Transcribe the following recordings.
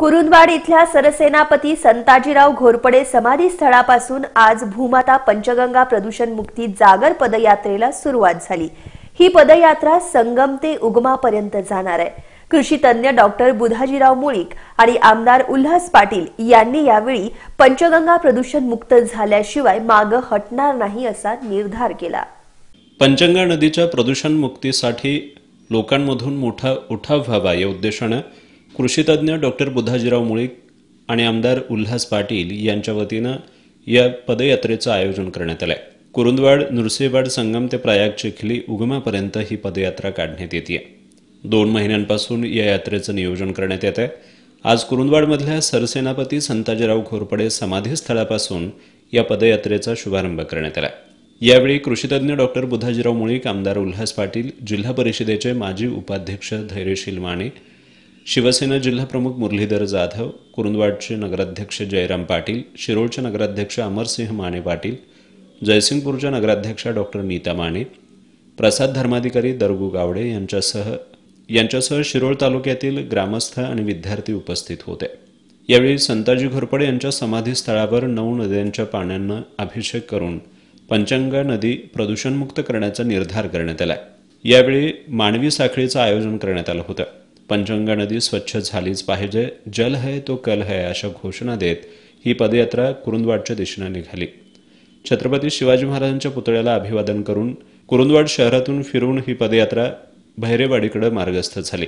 कुरुंदवाड इथल्या सरसेनापती संताजीराव घोरपडे समाधी स्थळापासून आज भूमाता पंचगंगा प्रदूषण मुक्ती जागर पदयात्रेला सुरुवात झाली ही पदयात्रा संगम ते उगमापर्यंत जाणार आहे कृषी तज्ज्ञ डॉक्टर बुधाजीराव मुळीक आणि आमदार उल्हास पाटील यांनी यावेळी पंचगंगा प्रदूषण मुक्त झाल्याशिवाय मागं हटणार नाही असा निर्धार केला पंचगंगा नदीच्या प्रदूषण मुक्तीसाठी लोकांमधून मोठा उठाव व्हावा या उद्देशानं कृषीतज्ञ डॉक्टर बुधाजीराव मुळीक आणि आमदार उल्हास पाटील यांच्या वतीनं या पदयात्रेचं आयोजन करण्यात आलंय कुरुंदवाड नुरसेवाड संगम ते प्रयाग चिखली उगमापर्यंत ही पदयात्रा काढण्यात येते दोन महिन्यांपासून या यात्रेचं नियोजन करण्यात येत आहे आज कुरुंदवाडमधल्या सरसेनापती संताजीराव घोरपडे समाधीस्थळापासून या पदयात्रेचा शुभारंभ करण्यात आला यावेळी कृषीतज्ञ डॉक्टर बुधाजीराव मुळीक आमदार उल्हास पाटील जिल्हा परिषदेचे माजी उपाध्यक्ष धैर्यशील माने शिवसेना जिल्हाप्रमुख मुरलीधर जाधव कुरुंदवाडचे नगराध्यक्ष जयराम पाटील शिरोळचे नगराध्यक्ष अमरसिंह माने पाटील जयसिंगपूरच्या नगराध्यक्षा डॉक्टर नीता माने प्रसाद धर्माधिकारी दरगू गावडे यांच्यासह यांच्यासह शिरोळ तालुक्यातील ग्रामस्थ आणि विद्यार्थी उपस्थित होते यावेळी संताजी घोरपडे यांच्या समाधीस्थळावर नऊ नद्यांच्या पाण्यांना अभिषेक करून पंचंगा नदी प्रदूषणमुक्त करण्याचा निर्धार करण्यात आला यावेळी मानवी साखळीचं आयोजन करण्यात आलं होतं पंचगंगा नदी स्वच्छ झालीच पाहिजे जल है तो कल है अशा घोषणा देत ही पदयात्रा कुरुंदवाडच्या दिशेनं निघाली छत्रपती शिवाजी महाराजांच्या पुतळ्याला अभिवादन करून कुरुंदवाड शहरातून फिरून ही पदयात्रा भैरेवाडीकडे मार्गस्थ झाली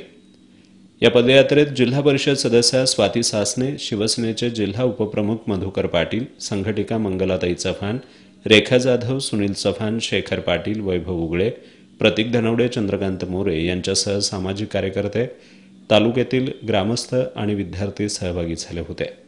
या पदयात्रेत जिल्हा परिषद सदस्या स्वाती सासने शिवसेनेचे जिल्हा उपप्रमुख मधुकर पाटील संघटिका मंगलाताई चव्हाण रेखा जाधव सुनील चव्हाण शेखर पाटील वैभव उगळे प्रतीक धनवडे चंद्रकांत मोरे यांच्यासह सामाजिक कार्यकर्ते तालुक्यातील ग्रामस्थ आणि विद्यार्थी सहभागी झाले होते